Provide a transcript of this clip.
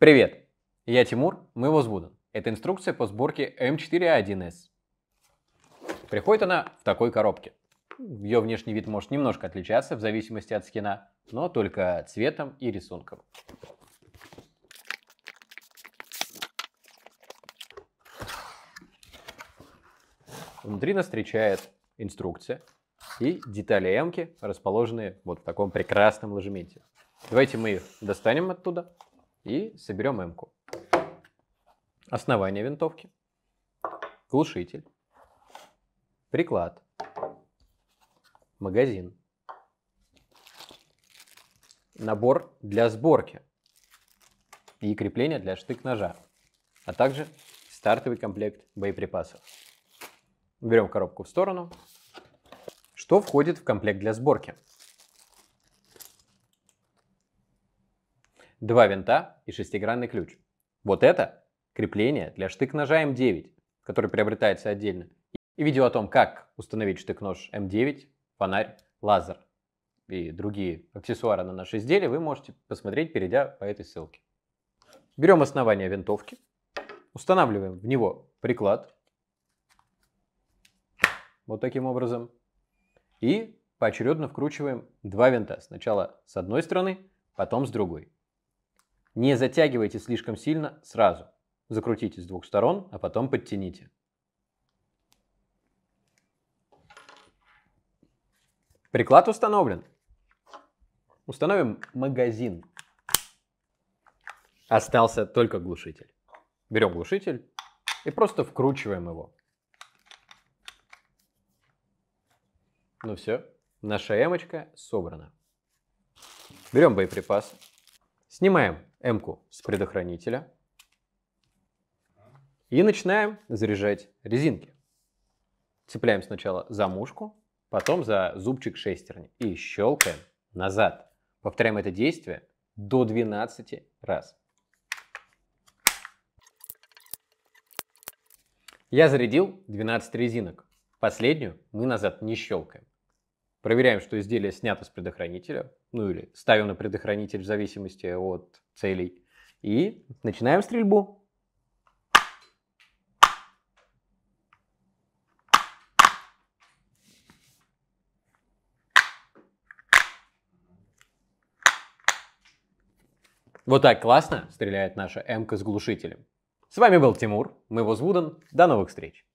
Привет! Я Тимур, мы Возвуден. Это инструкция по сборке М4А1С. Приходит она в такой коробке. Ее внешний вид может немножко отличаться в зависимости от скина, но только цветом и рисунком. Внутри нас встречает инструкция и детали эмки, расположенные вот в таком прекрасном ложементе. Давайте мы их достанем оттуда и соберем М-ку. Основание винтовки, глушитель, приклад, магазин, набор для сборки и крепление для штык-ножа, а также стартовый комплект боеприпасов. Берем коробку в сторону. Что входит в комплект для сборки? два винта и шестигранный ключ. Вот это крепление для штык-ножа М9, эм который приобретается отдельно. И видео о том, как установить штык-нож М9, эм фонарь, лазер и другие аксессуары на наше изделие, вы можете посмотреть, перейдя по этой ссылке. Берем основание винтовки, устанавливаем в него приклад, вот таким образом, и поочередно вкручиваем два винта. Сначала с одной стороны, потом с другой. Не затягивайте слишком сильно сразу. Закрутите с двух сторон, а потом подтяните. Приклад установлен. Установим магазин. Остался только глушитель. Берем глушитель и просто вкручиваем его. Ну все, наша эмочка собрана. Берем боеприпасы, снимаем м с предохранителя. И начинаем заряжать резинки. Цепляем сначала за мушку, потом за зубчик шестерни и щелкаем назад. Повторяем это действие до 12 раз. Я зарядил 12 резинок. Последнюю мы назад не щелкаем. Проверяем, что изделие снято с предохранителя, ну или ставим на предохранитель в зависимости от целей. И начинаем стрельбу. Вот так классно стреляет наша МК с глушителем. С вами был Тимур, мы его Вуден. До новых встреч!